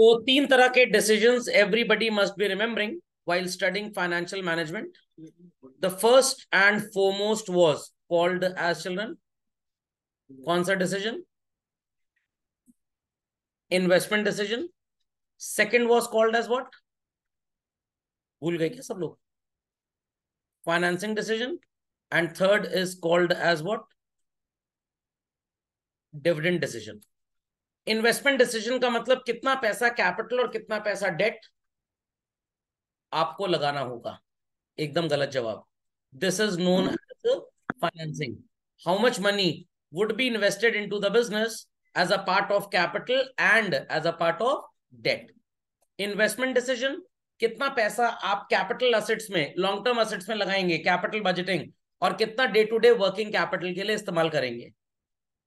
तो तीन तरह के decision everybody must be remembering while studying financial management the first and foremost was called as children कौन सा decision investment decision second was called as what भूल गए क्या सब लोग financing decision and third is called as what dividend decision investment decision का मतलब कितना पैसा कैपिटल और कितना पैसा डेट आपको लगाना होगा एकदम गलत जवाब this is known as financing how much money would be invested in the business as a part of capital and as a part of debt investment decision कितना पैसा आप कैपिटल असेट्स में लॉन्ग टर्म असेट्स में लगाएंगे capital budgeting और कितना day to day working capital के लिए इस्तेमाल करेंगे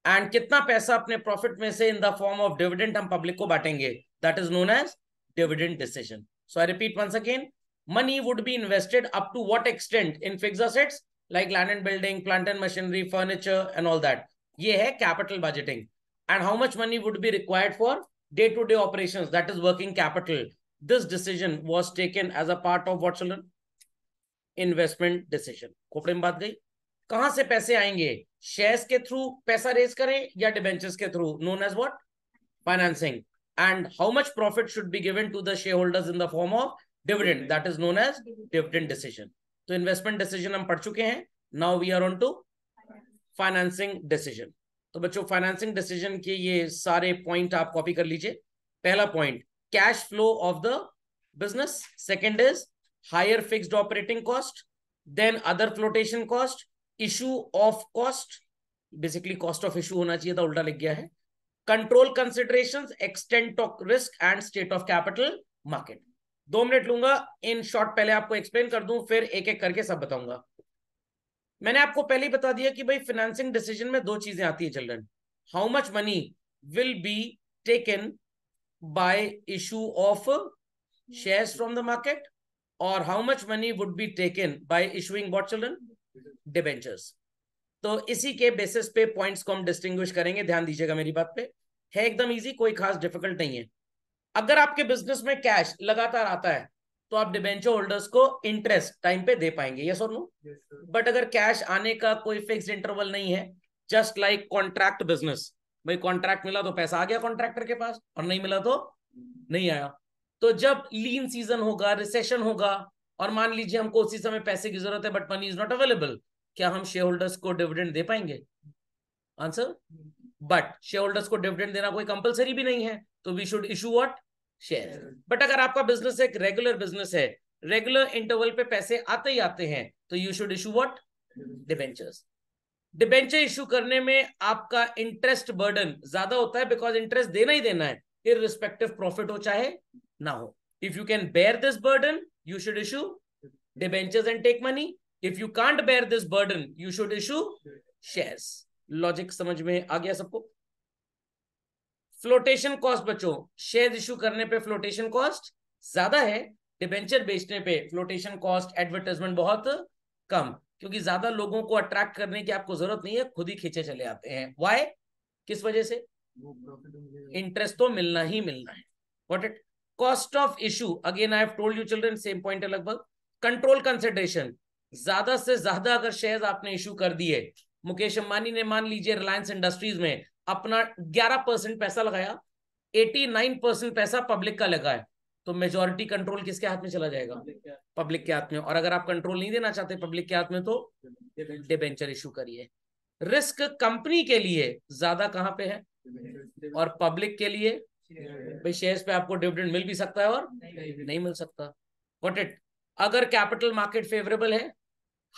एंड कितना पैसा अपने प्रॉफिट में से in the form of dividend हम पब्लिक को बांटेंगे that is known as dividend decision so I repeat once again money would be invested up to what extent in fix assets like land and building plant and machinery furniture and all that ये है capital budgeting and how much money would be required for day to day operation that is working capital this decision was taken as a part of what investment decision खोपड़े में बात गई कहां से पैसे आएंगे शेयर्स के थ्रू पैसा रेज करें या डिबेंचर्स के through known as what financing and how much profit should be given to the share holders in the form of dividend that is known as dividend decision तो investment decision हम पढ़ चुके हैं now we are on to financing decision तो बच्चों financing decision के ये सारे पॉइंट आप कॉपी कर लीजिए पहला point cash flow of the business second is higher fixed operating cost then other flotation cost issue of cost basically cost of issue होना चाहिए था उल्टा लिख गया है control consideration extent of risk and state of capital market दो minute लूंगा in short पहले आपको एक्सप्लेन कर दूं फिर एक एक करके सब बताऊंगा मैंने आपको पहले ही बता दिया कि भाई फाइनेंसिंग डिसीजन में दो चीजें आती है children how much money will be taken by issue of shares from the market और how much money would be taken by issuing what children debentures तो इसी के बेसिस पे पॉइंट्स को हम डिस्टिंग करेंगे ध्यान दीजिएगा मेरी बात पे है एकदम इजी कोई खास डिफिकल्ट नहीं है अगर आपके बिजनेस में कैश लगातार आता है तो आप डिबेंचर होल्डर्स को इंटरेस्ट टाइम पे दे पाएंगे यस और नो बट अगर कैश आने का कोई फिक्स इंटरवल नहीं है जस्ट लाइक कॉन्ट्रैक्ट बिजनेस भाई कॉन्ट्रैक्ट मिला तो पैसा आ गया कॉन्ट्रैक्टर के पास और नहीं मिला तो नहीं आया तो जब लीन सीजन होगा रिसेशन होगा और मान लीजिए हमको उसी समय पैसे की जरूरत है but money is not available क्या हम शेयर होल्डर्स को डिविडेंड दे पाएंगे आंसर बट शेयर होल्डर्स को डिविडेंड देना कोई कंपलसरी भी नहीं है तो we should issue what share but अगर आपका बिजनेस एक रेगुलर बिजनेस है रेगुलर इंटरवल पे पैसे आते ही आते हैं तो you should issue what debentures debenture issue करने में आपका इंटरेस्ट बर्डन ज्यादा होता है बिकॉज इंटरेस्ट देना ही देना है इन प्रॉफिट हो चाहे ना हो if you can bear this burden you should issue debentures and take money. If you can't bear this burden, you should issue shares. logic samajh mein aa gaya sabko flotation cost बच्चों share issue करने पे flotation cost ज्यादा है debenture बेचने पे flotation cost advertisement बहुत कम क्योंकि ज्यादा लोगों को अट्रैक्ट करने की आपको जरूरत नहीं है खुद ही खींचे चले आते हैं वाई किस वजह से इंटरेस्ट तो मिलना ही मिलना है what it cost of issue again I have told you children same point है लगभग कंट्रोल कंसिडरेशन ज्यादा से ज्यादा अगर शेयर आपने इशू कर दिए मुकेश अंबानी ने मान लीजिए रिलायंस इंडस्ट्रीज में अपना 11 परसेंट पैसा लगाया 89 परसेंट पैसा पब्लिक का लगा है तो मेजोरिटी कंट्रोल किसके हाथ में चला जाएगा पब्लिक के हाथ में और अगर आप कंट्रोल नहीं देना चाहते पब्लिक के हाथ में तो डिबेंचर इशू करिए रिस्क कंपनी के लिए ज्यादा कहां पे है और पब्लिक के लिए भाई शेयर्स पे आपको डिविडेंड मिल भी सकता है और नहीं, नहीं मिल सकता वॉट इट अगर कैपिटल मार्केट फेवरेबल है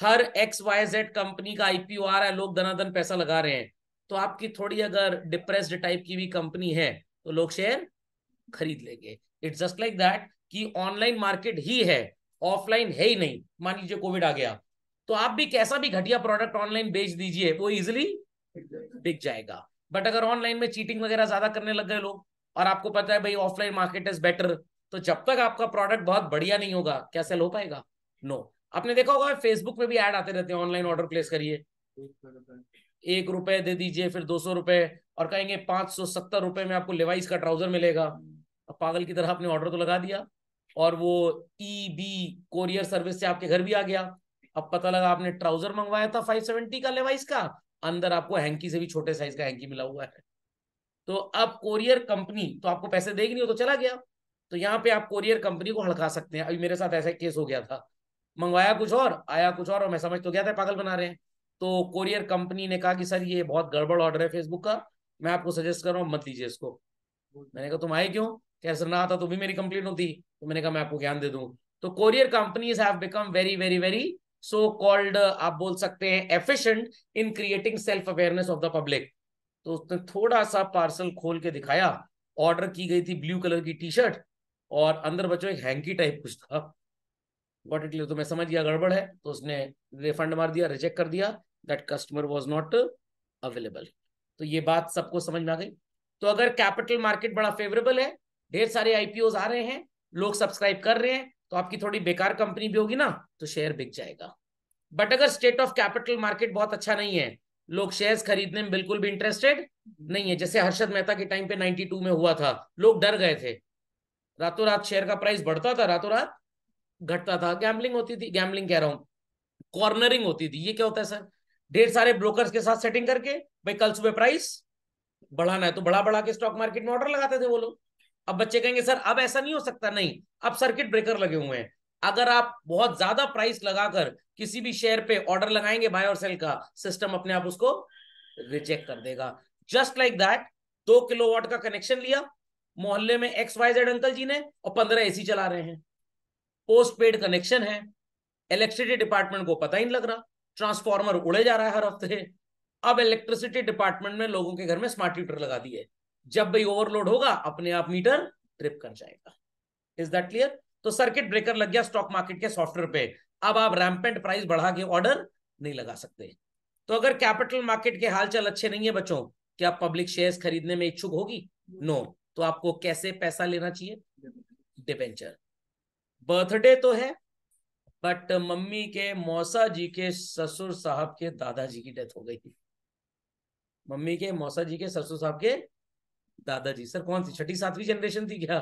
हर एक्स वाई जेड कंपनी का आईपीओ आ रहा है लोग धनाधन पैसा लगा रहे हैं तो आपकी थोड़ी अगर डिप्रेस्ड टाइप की भी कंपनी है तो लोग शेयर खरीद लेंगे इट्स जस्ट लाइक दैट कि ऑनलाइन मार्केट ही है ऑफलाइन है ही नहीं मान लीजिए कोविड आ गया तो आप भी कैसा भी घटिया प्रोडक्ट ऑनलाइन बेच दीजिए वो इजिली बिक जाएगा बट अगर ऑनलाइन में चीटिंग वगैरह ज्यादा करने लग गए लोग और आपको पता है भाई ऑफलाइन मार्केट इज बेटर तो जब तक आपका प्रोडक्ट बहुत बढ़िया नहीं होगा क्या सेल हो पाएगा नो no. आपने देखा होगा फेसबुक पे भी एड आते रहते हैं ऑनलाइन ऑर्डर प्लेस करिए एक रुपए दे दीजिए फिर दो सौ रुपए और कहेंगे पांच सौ सत्तर रुपए में आपको लेवाइस का ट्राउजर मिलेगा अब पागल की तरह आपने ऑर्डर तो लगा दिया और वो ई बी कोरियर सर्विस से आपके घर भी आ गया अब पता लगा आपने ट्राउजर मंगवाया था फाइव सेवेंटी का लेवाइस का अंदर आपको हैंकी से भी छोटे साइज का हैंकी मिला हुआ है तो अब कोरियर कंपनी तो आपको पैसे देगी नहीं हो तो चला गया तो यहाँ पे आप कोरियर कंपनी को हड़का सकते हैं अभी मेरे साथ ऐसा केस हो गया था मंगवाया कुछ और आया कुछ और और मैं समझ तो गया था पागल बना रहे हैं तो कोरियर कंपनी ने कहा कि सर ये बहुत गड़बड़ ऑर्डर है फेसबुक का मैं आपको सजेस्ट कर रहा हूँ मत लीजिए इसको मैंने कहा तुम आए क्यों कैसे ना आता तो भी मेरी कंप्लेन होती तो मैंने कहा मैं आपको ज्ञान दे दू तो courier companies have become very very very so called आप बोल सकते हैं efficient in creating self awareness of the public तो उसने थोड़ा सा पार्सल खोल के दिखाया ऑर्डर की गई थी ब्लू कलर की टी शर्ट और अंदर बच्चों एक हैंकी टाइप कुछ था वॉट इट तो मैं समझ गया गड़बड़ है तो उसने रिफंड मार दिया रिजेक्ट कर दिया that customer was not available तो ये बात सबको समझ में आ गई तो अगर कैपिटल मार्केट बड़ा फेवरेबल है ढेर सारे आईपीओ आ रहे हैं लोग सब्सक्राइब कर रहे हैं तो आपकी थोड़ी बेकार कंपनी भी होगी ना तो शेयर बिक जाएगा बट अगर स्टेट ऑफ कैपिटल मार्केट बहुत अच्छा नहीं है लोग शेयर्स खरीदने में बिल्कुल भी इंटरेस्टेड नहीं है जैसे हर्षद मेहता के टाइम पे 92 में हुआ था लोग डर गए थे रातों रात शेयर का प्राइस बढ़ता था रातों रात घटता था गैम्बलिंग होती थी गैम्बलिंग कह रहा हूँ कॉर्नरिंग होती थी ये क्या होता है सर ढेर सारे ब्रोकर के साथ सेटिंग करके भाई कल सुबह प्राइस बढ़ाना है तो बढ़ा बढ़ा के स्टॉक मार्केट में ऑर्डर लगाते थे वो लोग अब बच्चे कहेंगे सर अब ऐसा नहीं हो सकता नहीं अब सर्किट ब्रेकर लगे हुए हैं अगर आप बहुत ज्यादा प्राइस लगाकर किसी भी शेयर पे ऑर्डर लगाएंगे बाय और सेल का सिस्टम अपने आप उसको रिजेक्ट कर देगा जस्ट लाइक दैट दो किलो वॉट का कनेक्शन लिया मोहल्ले में X Y Z uncle ji ने और पंद्रह एसी चला रहे हैं पोस्ट पेड कनेक्शन है इलेक्ट्रिसिटी डिपार्टमेंट को पता ही नहीं लग रहा ट्रांसफॉर्मर उड़े जा रहा है हर हफ्ते अब इलेक्ट्रिसिटी डिपार्टमेंट में लोगों के घर में स्मार्ट मीटर लगा दिए जब भाई ओवरलोड होगा अपने आप मीटर ट्रिप कर जाएगा इज दैट क्लियर तो सर्किट ब्रेकर लग गया स्टॉक मार्केट के सॉफ्टवेयर पे अब आप रैम्पेंट प्राइस बढ़ा के ऑर्डर नहीं लगा सकते तो अगर कैपिटल मार्केट के हालचाल अच्छे नहीं है बच्चों क्या पब्लिक शेयर्स खरीदने में इच्छुक होगी नो तो आपको कैसे पैसा लेना चाहिए डिपेंचर बर्थडे तो है बट मम्मी के मौसा जी के ससुर साहब के दादाजी की डेथ हो गई मम्मी के मौसा जी के ससुर साहब के दादाजी सर कौन सी छठी सातवीं जनरेशन थी क्या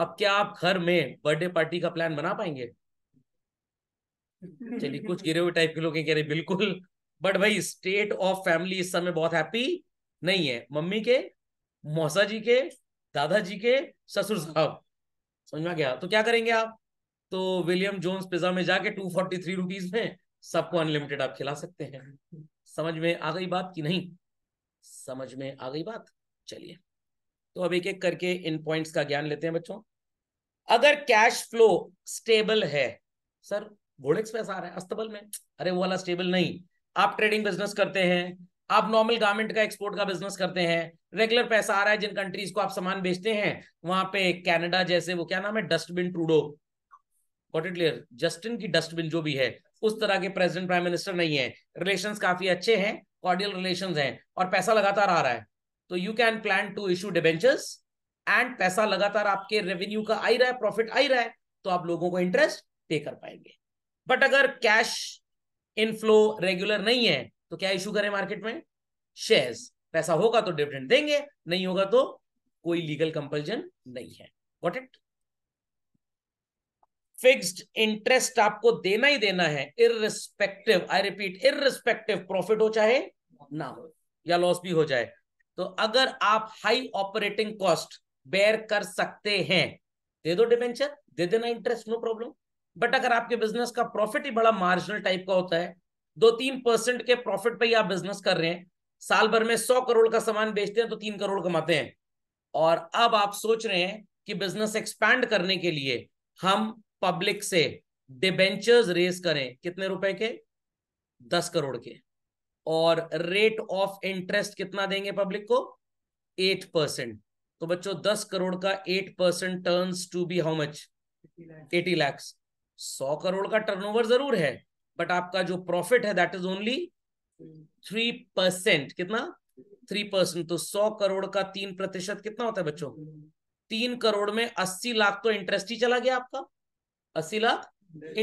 अब क्या आप घर में बर्थडे पार्टी का प्लान बना पाएंगे चलिए कुछ गिरे हुए टाइप के लोग कह रहे बिल्कुल बट भाई स्टेट ऑफ फैमिली इस समय बहुत हैप्पी नहीं है मम्मी के मोहसा जी के दादाजी के ससुर साहब समझ में गया तो क्या करेंगे आप तो विलियम जोन्स पिज्जा में जाके टू फोर्टी थ्री रुपीज में सबको अनलिमिटेड आप खिला सकते हैं समझ में आ गई बात कि नहीं समझ में आ गई बात चलिए तो अब एक एक करके इन पॉइंट्स का ज्ञान लेते हैं बच्चों अगर कैश फ्लो स्टेबल है सर घोडेक्स पैसा आ रहा है अस्तबल में अरे वो वाला स्टेबल नहीं आप ट्रेडिंग बिजनेस करते हैं आप नॉर्मल गार्मेंट का एक्सपोर्ट का बिजनेस करते हैं रेगुलर पैसा आ रहा है जिन कंट्रीज को आप सामान बेचते हैं वहां पे कनाडा जैसे वो क्या नाम है dustbin Trudeau what it clear Justin की डस्टबिन जो भी है उस तरह के प्रेसिडेंट प्राइम मिनिस्टर नहीं है रिलेशन काफी अच्छे हैं कॉर्डियल रिलेशन है और पैसा लगातार आ रहा है तो you can plan to issue debentures and पैसा लगातार आपके रेवेन्यू का आ रहा है प्रॉफिट आ रहा है तो आप लोगों को इंटरेस्ट पे कर पाएंगे बट अगर कैश इनफ्लो रेगुलर नहीं है तो क्या इशू करें मार्केट में शेयर्स पैसा होगा तो डिविडेंड देंगे नहीं होगा तो कोई लीगल कंपल्जन नहीं है वॉट इट फिक्स्ड इंटरेस्ट आपको देना ही देना है irrespective I repeat irrespective profit हो चाहे ना हो या लॉस भी हो जाए तो अगर आप हाई ऑपरेटिंग कॉस्ट बेयर कर सकते हैं दे दो डिबेंचर दे देना इंटरेस्ट नो प्रॉब्लम बट अगर आपके बिजनेस का प्रॉफिट ही बड़ा मार्जिनल टाइप का होता है दो तीन परसेंट के प्रॉफिट पर ही आप बिजनेस कर रहे हैं साल भर में सौ करोड़ का सामान बेचते हैं तो तीन करोड़ कमाते हैं और अब आप सोच रहे हैं कि बिजनेस एक्सपैंड करने के लिए हम पब्लिक से डिबेंचर्स रेस करें कितने रुपए के दस करोड़ के और रेट ऑफ इंटरेस्ट कितना देंगे पब्लिक को एट परसेंट तो बच्चों दस करोड़ का eight percent turn to be how much eighty lakhs सौ करोड़ का टर्नओवर जरूर है बट आपका जो प्रॉफिट है that is only three percent कितना थ्री परसेंट तो सौ करोड़ का तीन प्रतिशत कितना होता है बच्चों तीन करोड़ में अस्सी लाख तो इंटरेस्ट ही चला गया आपका अस्सी लाख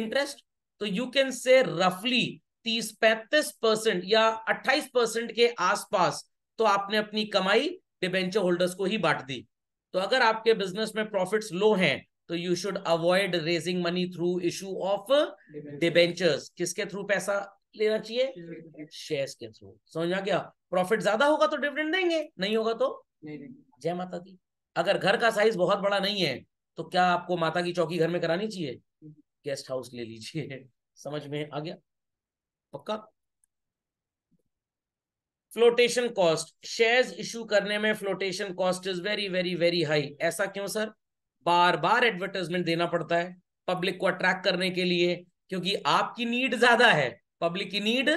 इंटरेस्ट तो यू कैन से रफली तीस पैंतीस परसेंट या अट्ठाईस परसेंट के आसपास तो आपने अपनी कमाई डिबेंचर होल्डर्स को ही बांट दी तो अगर आपके बिजनेस में प्रॉफिट्स लो हैं तो you should avoid raising money through issue of debentures किसके थ्रू पैसा लेना चाहिए शेयर्स के थ्रू समझा क्या प्रॉफिट ज्यादा होगा तो डिविडेंड देंगे नहीं होगा तो जय माता दी अगर घर का साइज बहुत बड़ा नहीं है तो क्या आपको माता की चौकी घर में करानी चाहिए गेस्ट हम्म। हाउस ले लीजिए समझ में आ गया पक्का फ्लोटेशन कॉस्ट शेयर्स इशू करने में flotation cost is very very very high ऐसा क्यों सर बार बार एडवर्टाइजमेंट देना पड़ता है पब्लिक को अट्रैक्ट करने के लिए क्योंकि आपकी नीड ज्यादा है पब्लिक की नीड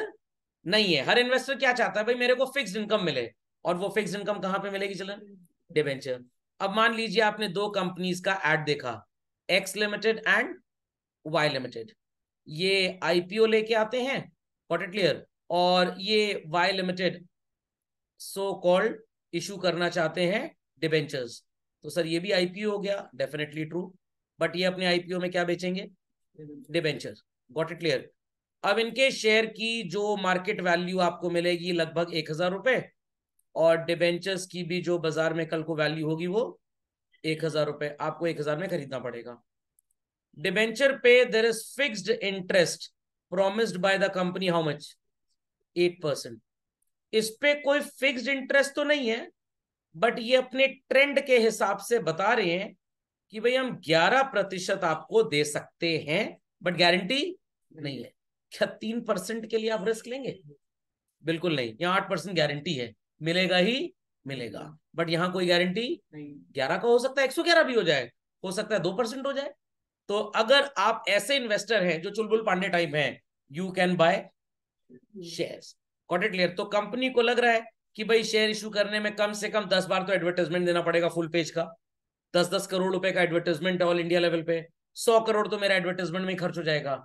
नहीं है हर इन्वेस्टर क्या चाहता है भाई मेरे को फिक्स इनकम मिले और वो फिक्स इनकम कहाँ पे मिलेगी चलन डिवेंचर अब मान लीजिए आपने दो कंपनीज का एड देखा X limited and Y limited ये आईपीओ लेके आते हैं क्वार्टर और ये Y limited so called issue करना चाहते हैं डिबेंचर्स तो सर ये भी आईपीओ हो गया डेफिनेटली ट्रू बट ये अपने आईपीओ में क्या बेचेंगे डिबेंचर गॉट इट क्लियर अब इनके शेयर की जो मार्केट वैल्यू आपको मिलेगी लगभग एक हजार रुपए और डिबेंचर्स की भी जो बाजार में कल को वैल्यू होगी वो एक हजार रुपए आपको एक हजार में खरीदना पड़ेगा डिबेंचर पे there is fixed interest promised by the company how much eight percent इस पे कोई फिक्स्ड इंटरेस्ट तो नहीं है बट ये अपने ट्रेंड के हिसाब से बता रहे हैं कि भाई हम ग्यारह प्रतिशत आपको दे सकते हैं बट गारंटी नहीं है क्या तीन परसेंट के लिए आप रिस्क लेंगे बिल्कुल नहीं यहाँ आठ परसेंट गारंटी है मिलेगा ही मिलेगा बट यहाँ कोई गारंटी नहीं ग्यारह का हो सकता है एक सौ ग्यारह भी हो जाए हो सकता है दो परसेंट हो जाए तो अगर आप ऐसे इन्वेस्टर हैं जो चुलबुल पांडे टाइप हैं you can buy shares got it clear तो कंपनी को लग रहा है कि भाई शेयर इशू करने में कम से कम दस बार तो एडवर्टाइजमेंट देना पड़ेगा फुल पेज का दस दस करोड़ रुपए का एडवर्टाइजमेंट ऑल इंडिया लेवल पे सौ करोड़ तो मेरा एडवर्टाइजमेंट में खर्च हो जाएगा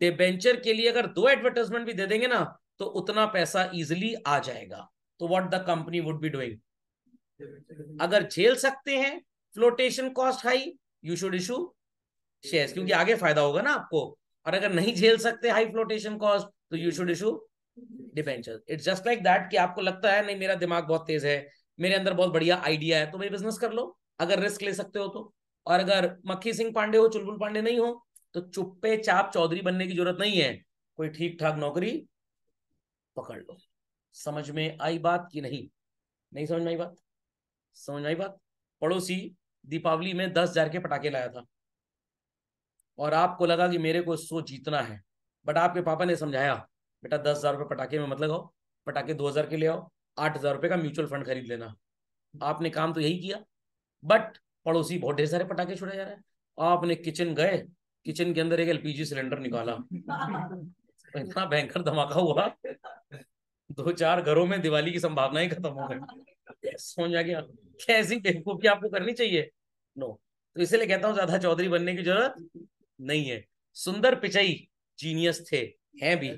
डिबेंचर के लिए अगर दो एडवर्टाइजमेंट भी दे देंगे ना तो उतना पैसा इजिली आ जाएगा तो what the company would be doing अगर झेल सकते हैं flotation cost high you should issue share क्योंकि आगे फायदा होगा ना आपको और अगर नहीं झेल सकते हाई फ्लोटेशन कॉस्ट तो you should issue debenture it's just like that कि आपको लगता है नहीं मेरा दिमाग बहुत तेज है मेरे अंदर बहुत बढ़िया आइडिया है तो भाई बिजनेस कर लो अगर रिस्क ले सकते हो तो और अगर मक्खी सिंह पांडे हो चुलबुल पांडे नहीं हो तो चुप्पे चाप चौधरी बनने की जरूरत नहीं है कोई ठीक ठाक नौकरी पकड़ लो समझ में आई बात कि नहीं नहीं समझ में आई बात समझ में आई बात पड़ोसी दीपावली में दस हजार के पटाखे लाया था और आपको लगा कि मेरे को इसको जीतना है बट आपके पापा ने समझाया बेटा दस हजार रुपये पटाखे में मत लगाओ पटाखे दो हजार के ले आओ आठ हजार रुपये का म्यूचुअल फंड खरीद लेना आपने काम तो यही किया बट पड़ोसी बहुत ढेर सारे पटाखे छोड़े जा रहे हैं आपने किचन गए किचन के अंदर एक एलपीजी सिलेंडर निकाला इतना भयंकर धमाका हुआ दो चार घरों में दिवाली की संभावना ही खत्म हो गई समझ आ गया कैसी बेवकूफी आपको करनी चाहिए नो तो इसलिए कहता हूँ ज्यादा चौधरी बनने की जरूरत नहीं है सुंदर पिचई जीनियस थे हैं भी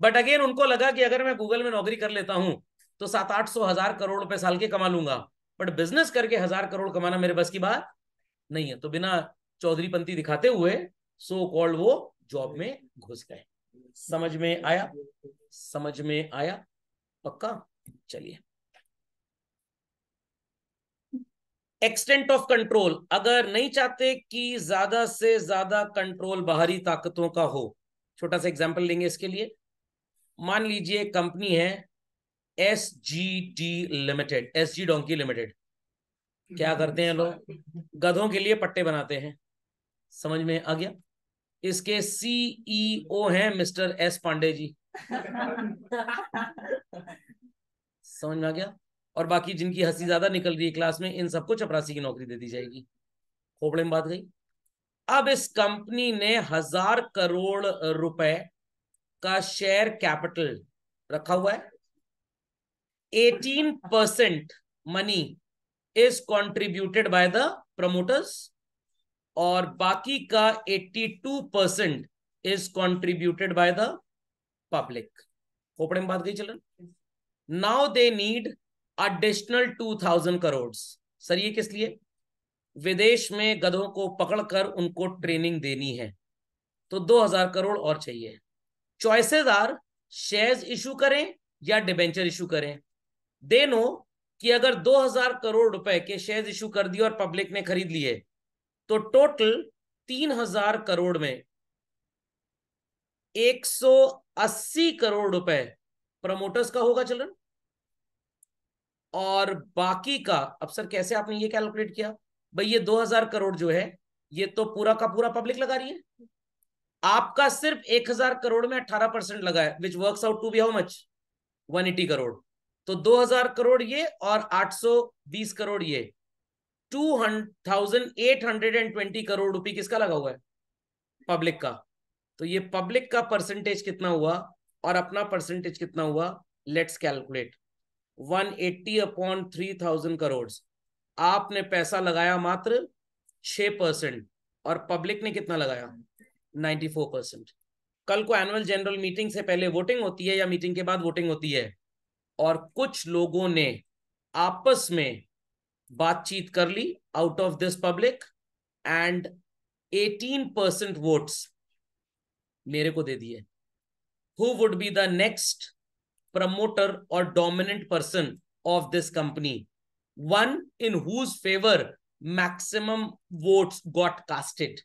बट अगेन उनको लगा कि अगर मैं गूगल में नौकरी कर लेता हूं तो सात आठ सौ हजार करोड़ रुपए साल के कमा लूंगा बट बिजनेस करके हजार करोड़ कमाना मेरे बस की बात नहीं है तो बिना चौधरी पंथी दिखाते हुए सो कॉल्ड वो जॉब में घुस गए समझ में आया समझ में आया पक्का चलिए एक्सटेंट ऑफ कंट्रोल अगर नहीं चाहते कि ज्यादा से ज्यादा कंट्रोल बाहरी ताकतों का हो छोटा सा एग्जाम्पल लेंगे इसके लिए मान लीजिए कंपनी है S G T limited S G donkey limited क्या हम्म, करते हैं लोग गधों के लिए पट्टे बनाते हैं समझ में आ गया इसके सीईओ e हैं मिस्टर एस पांडे जी समझ में आ गया और बाकी जिनकी हंसी ज्यादा निकल रही है क्लास में इन सबको चपरासी की नौकरी दे दी जाएगी खोपड़े में बात गई अब इस कंपनी ने हजार करोड़ रुपए का शेयर कैपिटल रखा हुआ है eighteen percent money is contributed by the promoters और बाकी का eighty two percent is contributed by the public खोपड़े में बात गई चलन now they need additional thousand crore sir ये किस लिए विदेश में गधों को पकड़कर उनको ट्रेनिंग देनी है तो 2000 करोड़ और चाहिए चॉइसेस आर शेयर्स इशू करें या डिबेंचर इशू करें दे नो कि अगर 2000 करोड़ रुपए के शेयर्स इशू कर दिए और पब्लिक ने खरीद लिए तो टोटल 3000 करोड़ में 180 करोड़ रुपए प्रमोटर्स का होगा चलन और बाकी का अब सर कैसे आपने ये कैलकुलेट किया भाई ये 2000 करोड़ जो है ये तो पूरा का पूरा पब्लिक लगा रही है आपका सिर्फ 1000 करोड़ में 18 परसेंट लगा है which work out to be how much 180 crore तो 2000 करोड़ ये और 820 करोड़ ये ट्वेंटी करोड़ रुपए किसका लगा हुआ है पब्लिक का तो ये पब्लिक का परसेंटेज कितना हुआ और अपना परसेंटेज कितना हुआ लेट्स कैलकुलेट 180 अपॉन 3000 करोड़ आपने पैसा लगाया मात्र छ परसेंट और पब्लिक ने कितना लगाया नाइन्टी फोर परसेंट कल को एनुअल जनरल मीटिंग से पहले वोटिंग होती है या मीटिंग के बाद वोटिंग होती है और कुछ लोगों ने आपस में बातचीत कर ली out of this public and eighteen percent votes मेरे को दे दिए who would be the next promoter और dominant person of this company one in whose favor maximum votes got casted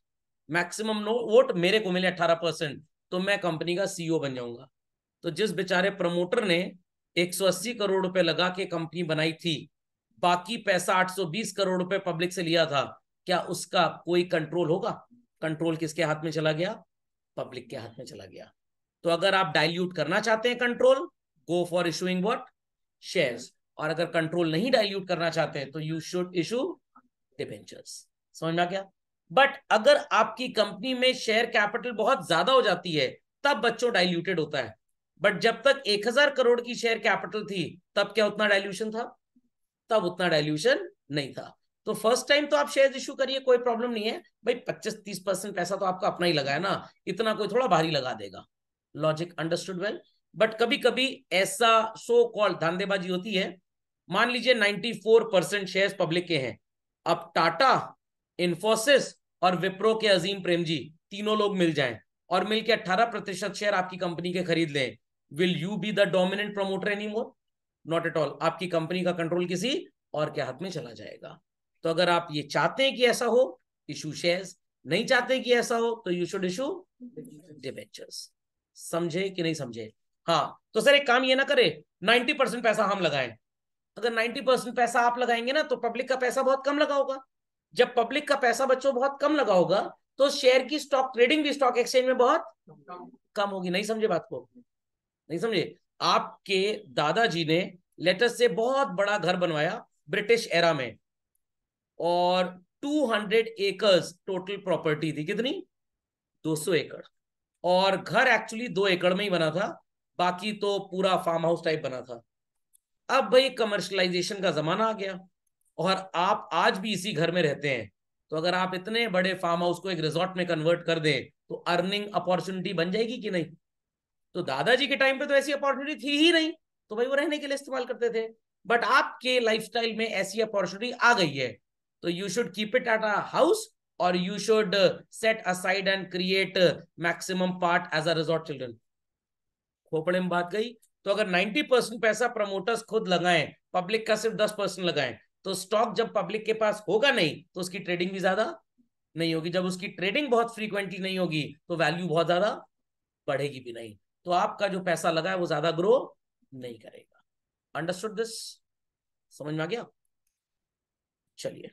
maximum no vote मेरे को मिले अठारह परसेंट तो मैं कंपनी का सीईओ e बन जाऊंगा तो जिस बेचारे प्रमोटर ने 180 करोड़ रुपए लगा के कंपनी बनाई थी बाकी पैसा 820 करोड़ रुपए पब्लिक से लिया था क्या उसका कोई कंट्रोल होगा कंट्रोल किसके हाथ में चला गया पब्लिक के हाथ में चला गया तो अगर आप डाइल्यूट करना चाहते हैं control go for issuing what shares और अगर कंट्रोल नहीं डाइल्यूट करना चाहते हैं तो यू शुड इशू डिबेंचर्स समझ में आ गया बट अगर आपकी कंपनी में शेयर कैपिटल बहुत ज्यादा हो जाती है तब बच्चों डाइल्यूटेड होता है बट जब तक एक हजार करोड़ की शेयर कैपिटल थी तब क्या उतना डाइल्यूशन था तब उतना डाइल्यूशन नहीं था तो फर्स्ट टाइम तो आप शेयर इश्यू करिए कोई प्रॉब्लम नहीं है भाई पच्चीस तीस परसेंट पैसा तो आपका अपना ही लगा है ना इतना कोई थोड़ा भारी लगा देगा लॉजिक अंडरस्टूड वेल बट कभी कभी ऐसा सो कॉल धांधेबाजी होती है मान लीजिए 94 परसेंट शेयर पब्लिक के हैं अब टाटा इन्फोसिस और विप्रो के अजीम प्रेम जी तीनों लोग मिल जाएं और मिलकर 18 प्रतिशत शेयर आपकी कंपनी के खरीद लें will you be the dominant promoter any more not at all आपकी कंपनी का कंट्रोल किसी और के हाथ में चला जाएगा तो अगर आप ये चाहते हैं कि ऐसा हो इशू शेयर नहीं चाहते कि ऐसा हो तो यू शुड इशू डिवेंचर्स समझे कि नहीं समझे हाँ तो सर एक काम ये ना करे 90 परसेंट पैसा हम लगाए अगर 90 परसेंट पैसा आप लगाएंगे ना तो पब्लिक का पैसा बहुत कम लगा होगा जब पब्लिक का पैसा बच्चों बहुत कम लगा होगा तो शेयर की स्टॉक ट्रेडिंग भी स्टॉक एक्सचेंज में बहुत कम होगी नहीं समझे बात को नहीं समझे आपके दादाजी ने लेटर से बहुत बड़ा घर बनवाया ब्रिटिश एरा में और 200 एकर्स टोटल प्रॉपर्टी थी कितनी 200 एकड़ और घर एक्चुअली दो एकड़ में ही बना था बाकी तो पूरा फार्म हाउस टाइप बना था अब भाई कमर्शलाइजेशन का जमाना आ गया और आप आज भी इसी घर में रहते हैं तो अगर आप इतने बड़े फार्म हाउस को एक रिजॉर्ट में कन्वर्ट कर दें तो अर्निंग अपॉर्चुनिटी बन जाएगी कि नहीं तो दादाजी के टाइम पे तो ऐसी अपॉर्चुनिटी थी ही नहीं तो भाई वो रहने के लिए इस्तेमाल करते थे बट आपके लाइफ में ऐसी अपॉर्चुनिटी आ गई है तो you should keep it at a house और you should set aside and create maximum part as a resort children खोपड़े में बात गई तो अगर 90 परसेंट पैसा प्रमोटर्स खुद लगाएं पब्लिक का सिर्फ 10 परसेंट लगाएं तो स्टॉक जब पब्लिक के पास होगा नहीं तो उसकी ट्रेडिंग भी ज्यादा नहीं होगी जब उसकी ट्रेडिंग बहुत फ्रीक्वेंटली नहीं होगी तो वैल्यू बहुत ज्यादा बढ़ेगी भी नहीं तो आपका जो पैसा लगा है वो ज्यादा ग्रो नहीं करेगा अंडरस्टूड दिस समझ में आ गया चलिए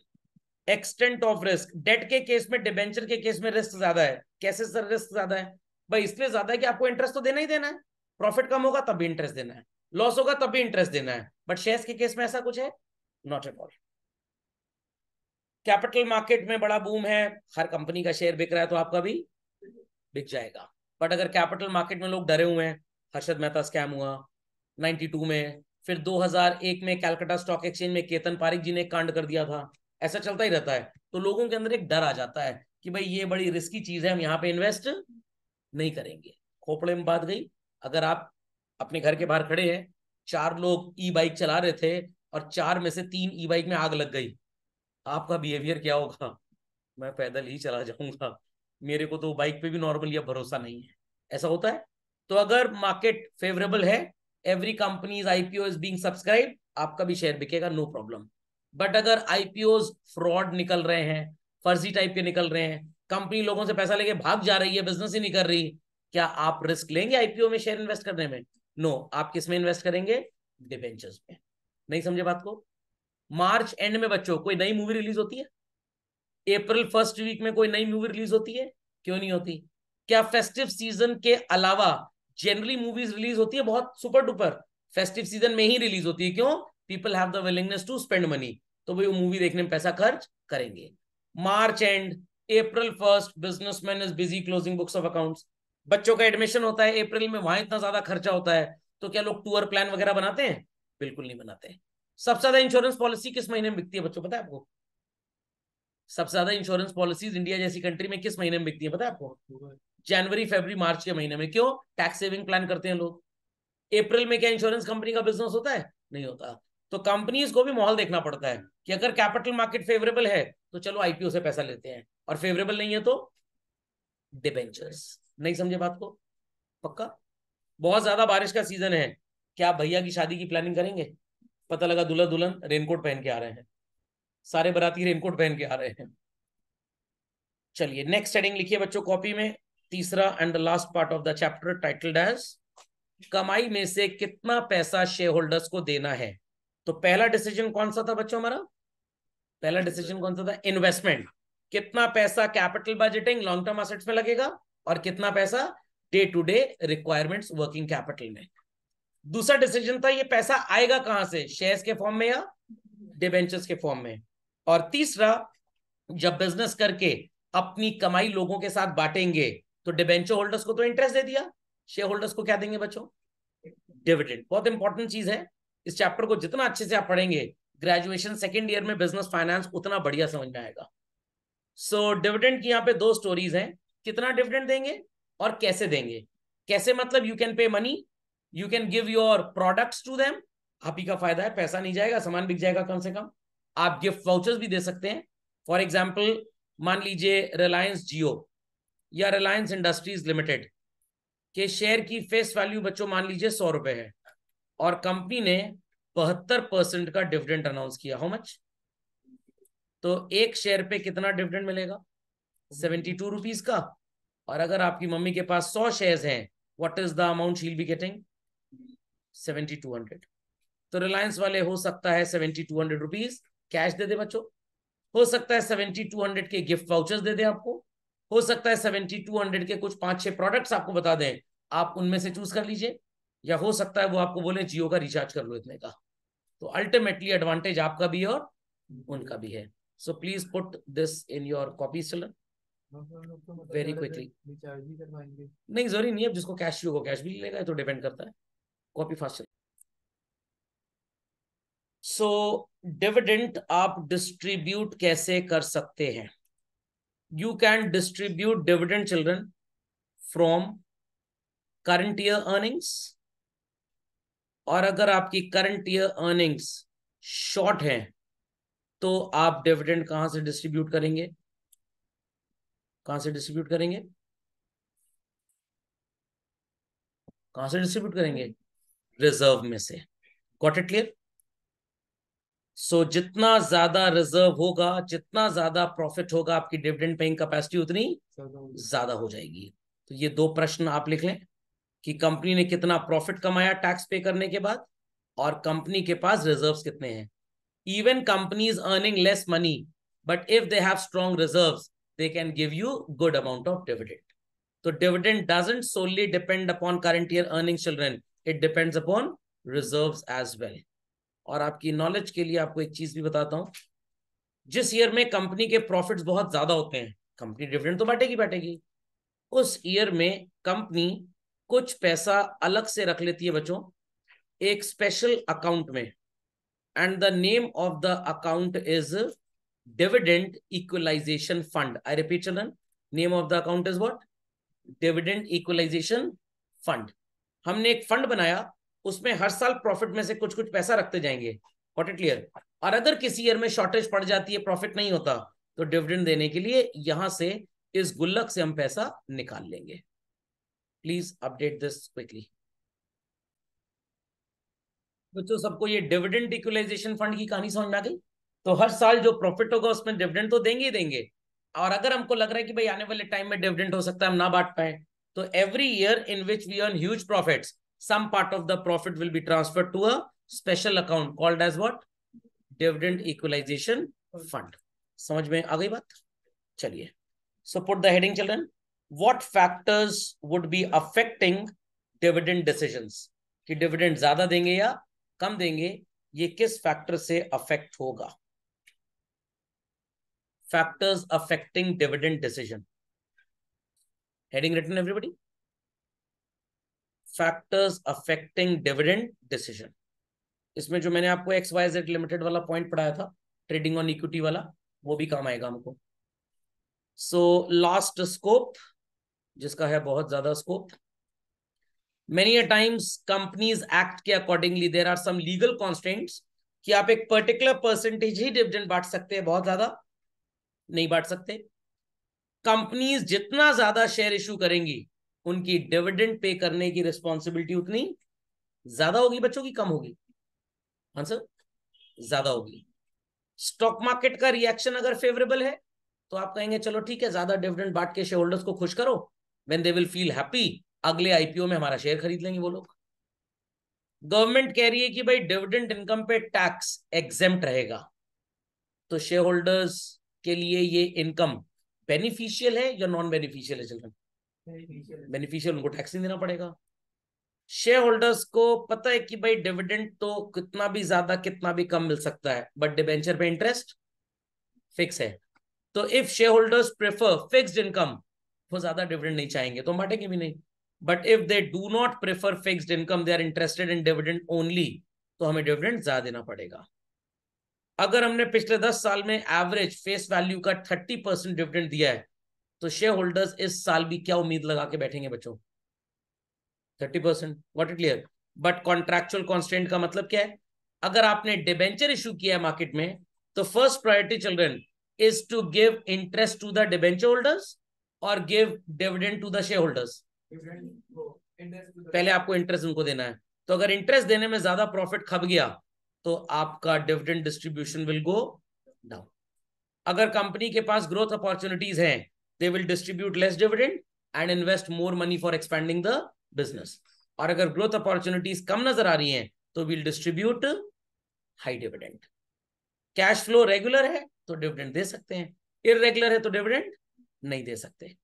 एक्सटेंट ऑफ रिस्क डेट के केस में डिबेंचर के केस में रिस्क ज्यादा है कैसे सर रिस्क ज्यादा है भाई इसलिए ज्यादा है कि आपको इंटरेस्ट तो देना ही देना है प्रॉफिट कम होगा तब भी इंटरेस्ट देना है लॉस होगा तब भी इंटरेस्ट देना है बट शेयर्स के केस में ऐसा कुछ है not at all capital market में बड़ा बूम है हर कंपनी का शेयर बिक रहा है तो आपका भी बिक जाएगा बट अगर कैपिटल मार्केट में लोग डरे हुए हैं हर्षद मेहता स्कैम हुआ 92 में फिर 2001 में कैलकाटा स्टॉक एक्सचेंज में केतन पारिक जी ने कांड कर दिया था ऐसा चलता ही रहता है तो लोगों के अंदर एक डर आ जाता है कि भाई ये बड़ी रिस्की चीज है हम यहाँ पे इन्वेस्ट नहीं करेंगे खोपड़े में बात गई अगर आप अपने घर के बाहर खड़े हैं चार लोग ई बाइक चला रहे थे और चार में से तीन ई बाइक में आग लग गई आपका बिहेवियर क्या होगा मैं पैदल ही चला जाऊंगा मेरे को तो बाइक पे भी नॉर्मली अब भरोसा नहीं है ऐसा होता है तो अगर मार्केट फेवरेबल है every companies IPO is being subscribe आपका भी शेयर बिकेगा नो प्रॉब्लम बट अगर आईपीओ फ्रॉड निकल रहे हैं फर्जी टाइप के निकल रहे हैं कंपनी लोगों से पैसा लेके भाग जा रही है बिजनेस ही नहीं कर रही क्या आप रिस्क लेंगे आईपीओ में शेयर इन्वेस्ट करने में नो no, आप किस में इन्वेस्ट करेंगे डिवेंचर्स में नहीं समझे बात को मार्च एंड में बच्चों कोई नई मूवी रिलीज होती है अप्रैल फर्स्ट वीक में कोई नई मूवी रिलीज होती है क्यों नहीं होती क्या फेस्टिव सीजन के अलावा जनरली मूवीज रिलीज होती है बहुत सुपर डुपर फेस्टिव सीजन में ही रिलीज होती है क्यों people have the willingness to spend money तो वो मूवी देखने में पैसा खर्च करेंगे March and April first businessman is busy closing books of accounts बच्चों का एडमिशन होता है अप्रैल में वहां इतना ज्यादा खर्चा होता है तो क्या लोग टूर प्लान वगैरह बनाते हैं बिल्कुल नहीं बनाते सबसे ज्यादा इंश्योरेंस पॉलिसी किस महीने में बिकती है बच्चों पता है आपको सबसे ज्यादा इंश्योरेंस पॉलिसीज इंडिया जैसी कंट्री में किस महीने में बिकती है पता है आपको जनवरी फेबर मार्च के महीने में क्यों टैक्स सेविंग प्लान करते हैं लोग अप्रैल में क्या इंश्योरेंस कंपनी का बिजनेस होता है नहीं होता तो कंपनीज को भी माहौल देखना पड़ता है कि अगर कैपिटल मार्केट फेवरेबल है तो चलो आईपीओ से पैसा लेते हैं और फेवरेबल नहीं है तो डिबेंचर्स नहीं समझे बात को पक्का बहुत ज्यादा बारिश का सीजन है क्या आप भैया की शादी की प्लानिंग करेंगे पता लगा दुल्हन दुल्हन रेनकोट पहन के आ रहे हैं सारे बराती रेनकोट पहन के आ रहे हैं चलिए नेक्स्ट हेडिंग लिखिए बच्चों कॉपी में तीसरा and the last part of the chapter titled as कमाई में से कितना पैसा शेयर होल्डर्स को देना है तो पहला डिसीजन कौन सा था बच्चों हमारा पहला डिसीजन कौन सा था इन्वेस्टमेंट कितना पैसा capital budgeting long term assets में लगेगा और कितना पैसा day to day requirement working capital में दूसरा डिसीजन था ये पैसा आएगा कहां से शेयर्स के फॉर्म में या डिबेंचर्स के फॉर्म में और तीसरा जब बिजनेस करके अपनी कमाई लोगों के साथ बांटेंगे तो डिबेंचर होल्डर्स को तो इंटरेस्ट दे दिया शेयर होल्डर्स को क्या देंगे बच्चों डिविडेंड बहुत इंपॉर्टेंट चीज है इस चैप्टर को जितना अच्छे से आप पढ़ेंगे ग्रेजुएशन सेकेंड ईयर में बिजनेस फाइनेंस उतना बढ़िया समझ में आएगा सो so, डिविडेंड की यहाँ पे दो स्टोरीज हैं कितना डिविडेंड देंगे और कैसे देंगे कैसे मतलब you can pay money you can give your products to them आप ही का फायदा है पैसा नहीं जाएगा सामान बिक जाएगा कम से कम आप गिफ्ट वाउचर्स भी दे सकते हैं फॉर एग्जाम्पल मान लीजिए रिलायंस जियो या रिलायंस इंडस्ट्रीज लिमिटेड के शेयर की फेस वैल्यू बच्चों मान लीजिए सौ रुपए है और कंपनी ने बहत्तर परसेंट का डिविडेंड अनाउंस किया हाउ मच तो एक शेयर पे कितना डिविडेंड मिलेगा सेवेंटी टू रुपीज का और अगर आपकी मम्मी के पास सौ शेयर्स हैं what is the amount she'll be getting seventy two hundred तो रिलायंस वाले हो सकता है seventy two hundred rupees cash दे दे बच्चों हो सकता है सेवेंटी टू हंड्रेड के गिफ्ट वाउचर्स दे दे आपको हो सकता है सेवेंटी टू हंड्रेड के कुछ पांच छह प्रोडक्ट्स आपको बता दें आप उनमें से चूज कर लीजिए या हो सकता है वो आपको बोले जियो का रिचार्ज कर लो इतने का तो अल्टीमेटली एडवांटेज आपका भी है और उनका भी है so please put this in your copy student very तो मतलब तो क्विकली नहीं जरूरी नहीं है जिसको कैश हो कैश भी लेगा तो डिपेंड करता है कॉपी फास्ट सो डिविडेंट आप डिस्ट्रीब्यूट कैसे कर सकते हैं you can distribute dividend children from current year earnings और अगर आपकी करंट ईयर अर्निंग्स शॉर्ट हैं तो आप डिविडेंट कहां से डिस्ट्रीब्यूट करेंगे कहां से डिस्ट्रीब्यूट करेंगे कहां से डिस्ट्रीब्यूट करेंगे रिजर्व में से गॉट इट क्लियर सो जितना ज्यादा रिजर्व होगा जितना ज्यादा प्रॉफिट होगा आपकी डिविडेंड पेइंग कैपेसिटी उतनी ज्यादा हो जाएगी तो ये दो प्रश्न आप लिख लें कि कंपनी ने कितना प्रॉफिट कमाया टैक्स पे करने के बाद और कंपनी के पास रिजर्व्स कितने हैं even companies earning less money but if they have strong reserves they can give you good amount of dividend. So dividend doesn't solely depend upon current year earnings children. It depends upon reserves as well. और आपकी knowledge के लिए आपको एक चीज भी बताता हूं जिस ईयर में कंपनी के प्रॉफिट्स बहुत ज्यादा होते हैं कंपनी डिविडेंड तो बांटेगी बांटेगी उस ईयर में कंपनी कुछ पैसा अलग से रख लेती है बच्चों एक स्पेशल अकाउंट में and the name of the account is dividend equalisation fund I repeat children, name of the account is what dividend equalisation fund हमने एक फंड बनाया उसमें हर साल प्रॉफिट में से कुछ कुछ पैसा रखते जाएंगे वॉट इट क्लियर और अगर किसी ईयर में शॉर्टेज पड़ जाती है प्रॉफिट नहीं होता तो डिविडेंड देने के लिए यहां से इस गुल्लक से हम पैसा निकाल लेंगे प्लीज अपडेट दिस क्विकली बच्चों सबको ये डिविडेंड इक्वलाइजेशन फंड की कहानी समझ में आ गई तो हर साल जो प्रॉफिट होगा उसमें डिविडेंड तो देंगे ही देंगे और अगर हमको लग रहा है कि भाई आने वाले टाइम में डिविडेंड हो सकता है हम ना बांट पाए तो every year in which we earn huge profit some part of the profit will be transfer to a special account called as what dividend equalisation fund समझ में आ गई बात चलिए so put the heading children what factors would be affecting dividend decision कि dividend ज्यादा देंगे या कम देंगे ये किस फैक्टर से अफेक्ट होगा factors affecting dividend decision heading written everybody factors affecting dividend decision इसमें जो मैंने आपको एक्स वाई जेड लिमिटेड वाला पॉइंट पढ़ाया था ट्रेडिंग ऑन इक्विटी वाला वो भी काम आएगा हमको सो लास्ट स्कोप जिसका है बहुत ज्यादा scope many a times companies act के accordingly there are some legal constants कि आप एक पर्टिकुलर परसेंटेज ही डिविडेंड बांट सकते हैं बहुत ज्यादा नहीं बांट सकते कंपनीज जितना ज्यादा शेयर इश्यू करेंगी उनकी डिविडेंड पे करने की रिस्पॉन्सिबिलिटी उतनी ज्यादा होगी बच्चों की कम होगी आंसर ज्यादा होगी स्टॉक मार्केट का रिएक्शन अगर फेवरेबल है तो आप कहेंगे चलो ठीक है ज्यादा डिविडेंड बांट के शेयर होल्डर्स को खुश करो when they will feel happy अगले आईपीओ में हमारा शेयर खरीद लेंगे वो लोग गवर्नमेंट कह रही है कि भाई डिविडेंड इनकम पे टैक्स एग्जेम्प्ट रहेगा तो शेयर होल्डर्स के लिए ये इनकम बेनिफिशियल है या नॉन बेनिफिशियल है चिल्ड्रन बेनिफिशियल उनको टैक्स नहीं देना पड़ेगा शेयर होल्डर्स को पता है कि भाई डिविडेंड तो कितना भी ज्यादा कितना भी कम मिल सकता है बट डिबेंचर पे इंटरेस्ट फिक्स है तो if share holders prefer fix income वो ज्यादा डिविडेंड नहीं चाहेंगे तो बांटेंगे भी नहीं but if they do not prefer fix income they are interested in dividend only तो हमें डिविडेंड ज्यादा देना पड़ेगा अगर हमने पिछले दस साल में एवरेज फेस वैल्यू का थर्टी परसेंट डिविडेंड दिया है तो शेयर होल्डर्स इस साल भी क्या उम्मीद लगा के बैठेंगे बच्चों thirty percent what it clear but contractual constant का मतलब क्या है अगर आपने डिबेंचर इशू किया है मार्केट में तो first priority children is to give interest to the debenture holders और give dividend to the share holders पहले आपको इंटरेस्ट उनको देना है तो अगर इंटरेस्ट देने में ज्यादा प्रॉफिट खप गया तो आपका dividend distribution will go down अगर कंपनी के पास ग्रोथ अपॉर्चुनिटीज हैं they will distribute less dividend and invest more money for expending the business और अगर ग्रोथ अपॉर्चुनिटीज कम नजर आ रही हैं तो will distribute high dividend cash flow regular है तो डिविडेंड दे सकते हैं इरेगुलर है तो डिविडेंड नहीं दे सकते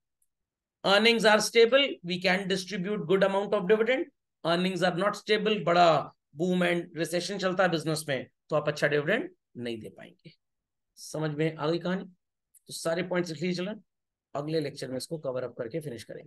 earnings are stable we can distribute good amount of dividend earnings are not stable बड़ा बूम एंड रिसेशन चलता है बिजनेस में तो आप अच्छा डिविडेंड नहीं दे पाएंगे समझ में आ गई कहानी तो सारे पॉइंट्स लीजिए चलन अगले लेक्चर में इसको कवर अप करके फिनिश करेंगे